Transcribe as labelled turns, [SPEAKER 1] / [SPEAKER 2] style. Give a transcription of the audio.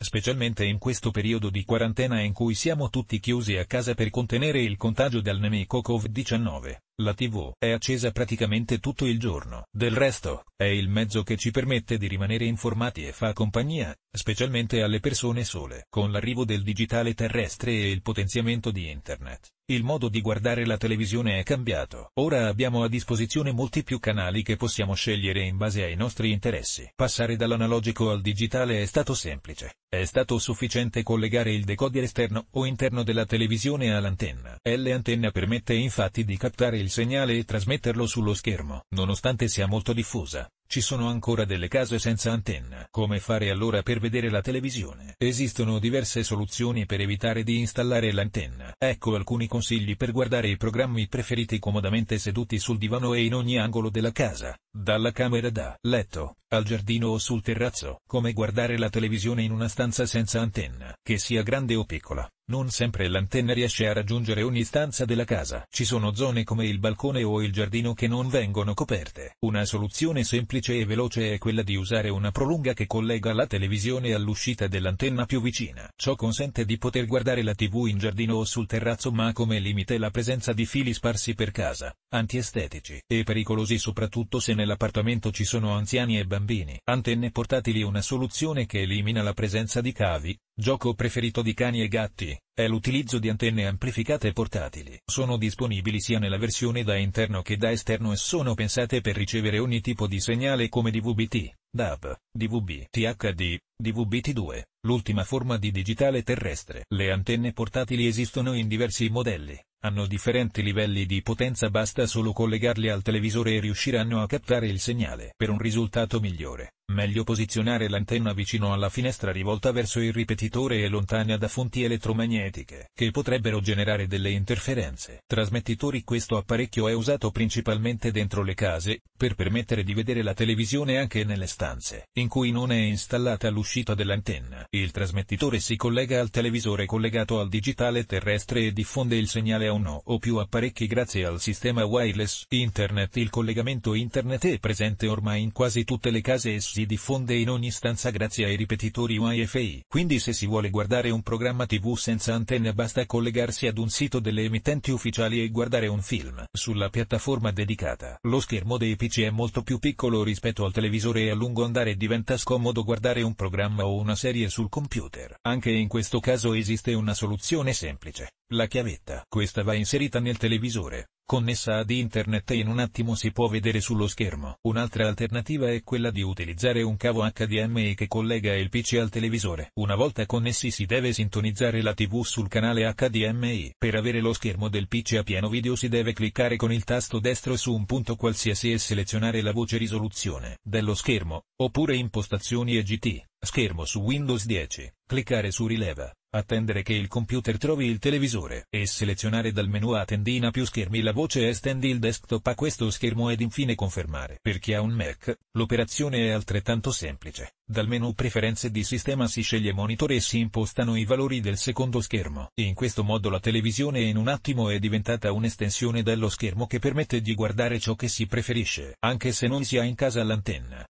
[SPEAKER 1] specialmente in questo periodo di quarantena in cui siamo tutti chiusi a casa per contenere il contagio dal nemico Covid-19. La tv è accesa praticamente tutto il giorno. Del resto, è il mezzo che ci permette di rimanere informati e fa compagnia, specialmente alle persone sole. Con l'arrivo del digitale terrestre e il potenziamento di internet, il modo di guardare la televisione è cambiato. Ora abbiamo a disposizione molti più canali che possiamo scegliere in base ai nostri interessi. Passare dall'analogico al digitale è stato semplice. È stato sufficiente collegare il decoder esterno o interno della televisione all'antenna. L'antenna permette infatti di captare il il segnale e trasmetterlo sullo schermo. Nonostante sia molto diffusa, ci sono ancora delle case senza antenna. Come fare allora per vedere la televisione? Esistono diverse soluzioni per evitare di installare l'antenna. Ecco alcuni consigli per guardare i programmi preferiti comodamente seduti sul divano e in ogni angolo della casa. Dalla camera da letto, al giardino o sul terrazzo, come guardare la televisione in una stanza senza antenna, che sia grande o piccola, non sempre l'antenna riesce a raggiungere ogni stanza della casa. Ci sono zone come il balcone o il giardino che non vengono coperte. Una soluzione semplice e veloce è quella di usare una prolunga che collega la televisione all'uscita dell'antenna più vicina. Ciò consente di poter guardare la tv in giardino o sul terrazzo ma come limite la presenza di fili sparsi per casa, antiestetici e pericolosi soprattutto se nella nell'appartamento ci sono anziani e bambini. Antenne portatili Una soluzione che elimina la presenza di cavi, gioco preferito di cani e gatti, è l'utilizzo di antenne amplificate portatili. Sono disponibili sia nella versione da interno che da esterno e sono pensate per ricevere ogni tipo di segnale come DVB-T, DAB, DVB-THD, DVB-T2, l'ultima forma di digitale terrestre. Le antenne portatili esistono in diversi modelli hanno differenti livelli di potenza basta solo collegarli al televisore e riusciranno a captare il segnale per un risultato migliore meglio posizionare l'antenna vicino alla finestra rivolta verso il ripetitore e lontana da fonti elettromagnetiche che potrebbero generare delle interferenze. Trasmettitori Questo apparecchio è usato principalmente dentro le case, per permettere di vedere la televisione anche nelle stanze in cui non è installata l'uscita dell'antenna. Il trasmettitore si collega al televisore collegato al digitale terrestre e diffonde il segnale a uno o più apparecchi grazie al sistema wireless internet. Il collegamento internet è presente ormai in quasi tutte le case e si diffonde in ogni stanza grazie ai ripetitori UIFI. Quindi se si vuole guardare un programma tv senza antenna basta collegarsi ad un sito delle emittenti ufficiali e guardare un film sulla piattaforma dedicata. Lo schermo dei PC è molto più piccolo rispetto al televisore e a lungo andare diventa scomodo guardare un programma o una serie sul computer. Anche in questo caso esiste una soluzione semplice, la chiavetta. Questa va inserita nel televisore, connessa ad internet e in un attimo si può vedere sullo schermo. Un'altra alternativa è quella di utilizzare un cavo HDMI che collega il PC al televisore. Una volta connessi si deve sintonizzare la TV sul canale HDMI. Per avere lo schermo del PC a pieno video si deve cliccare con il tasto destro su un punto qualsiasi e selezionare la voce risoluzione dello schermo, oppure impostazioni e GT, schermo su Windows 10, cliccare su rileva Attendere che il computer trovi il televisore e selezionare dal menu a tendina più schermi la voce estendi il desktop a questo schermo ed infine confermare. Per chi ha un Mac, l'operazione è altrettanto semplice. Dal menu preferenze di sistema si sceglie monitor e si impostano i valori del secondo schermo. In questo modo la televisione in un attimo è diventata un'estensione dello schermo che permette di guardare ciò che si preferisce, anche se non si ha in casa l'antenna.